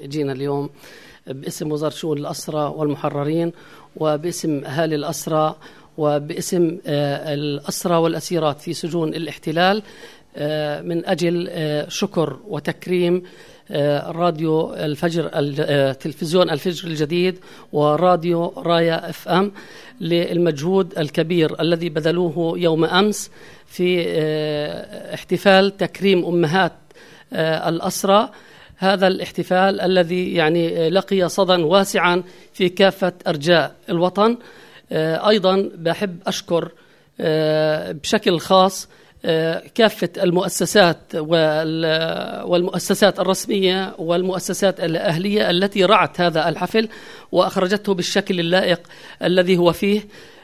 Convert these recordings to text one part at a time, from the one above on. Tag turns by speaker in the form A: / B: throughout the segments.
A: جينا اليوم باسم وزارة شؤون الأسرة والمحررين وباسم أهالي الأسرة وباسم آه، الأسرة والأسيرات في سجون الاحتلال آه، من أجل آه، شكر وتكريم راديو الفجر تلفزيون الفجر الجديد وراديو رايا اف ام للمجهود الكبير الذي بذلوه يوم امس في احتفال تكريم امهات الاسرى هذا الاحتفال الذي يعني آه، لقي صدى واسعا في كافة أرجاء الوطن آه، أيضا بحب أشكر آه، بشكل خاص كافة المؤسسات والمؤسسات الرسمية والمؤسسات الأهلية التي رعت هذا الحفل وأخرجته بالشكل اللائق الذي هو فيه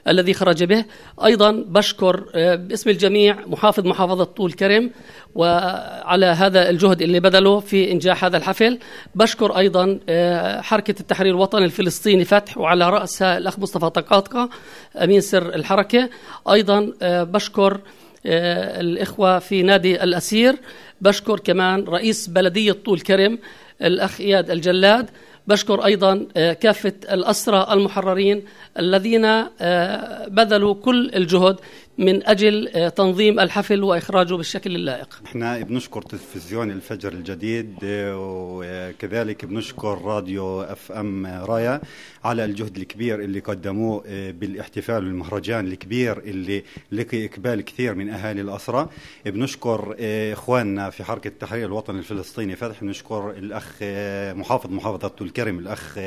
A: الذي خرج به أيضا بشكر آه، باسم الجميع محافظ محافظة طول كرم وعلى هذا الجهد اللي بذله في إنجاح هذا الحفل بشكر أيضا آه، حركة التحرير الوطني الفلسطيني فتح وعلى رأسها الأخ مصطفى طقاطقة أمين سر الحركة أيضا آه، بشكر آه، الإخوة في نادي الأسير بشكر كمان رئيس بلدية طول كرم الأخ إياد الجلاد بشكر أيضا آه، كافة الأسرى المحررين الذين آه، بذلوا كل الجهد من أجل آه، تنظيم الحفل وإخراجه بالشكل اللائق
B: احنا بنشكر تلفزيون الفجر الجديد وكذلك بنشكر راديو اف ام رايا على الجهد الكبير اللي قدموه بالاحتفال والمهرجان الكبير اللي لقي إقبال كثير من أهالي الأسرة بنشكر إخواننا في حركة التحرير الوطني الفلسطيني فتح بنشكر الأخ محافظ محافظة تلك الكرم الأخ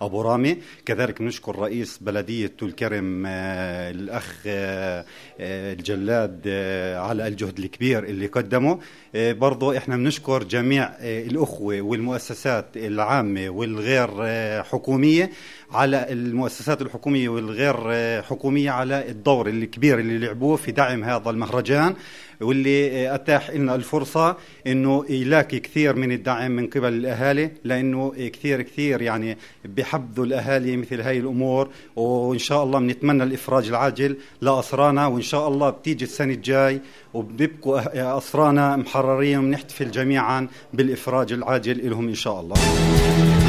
B: أبو رامي كذلك نشكر رئيس بلدية تول كرم آه، الأخ آه، آه، الجلاد على الجهد الكبير اللي قدمه برضو إحنا بنشكر جميع الأخوة والمؤسسات العامة والغير حكومية على المؤسسات الحكومية والغير حكومية على الدور الكبير اللي لعبوه في دعم هذا المهرجان واللي اتاح لنا الفرصه انه يلاقي كثير من الدعم من قبل الاهالي لانه كثير كثير يعني بحبذوا الاهالي مثل هاي الامور وان شاء الله بنتمنى الافراج العاجل لاسرانا وان شاء الله بتيجي السنه الجاي وبيبقوا أه- أه- اسرانا محررين ونحتفل جميعا بالافراج العاجل لهم ان شاء الله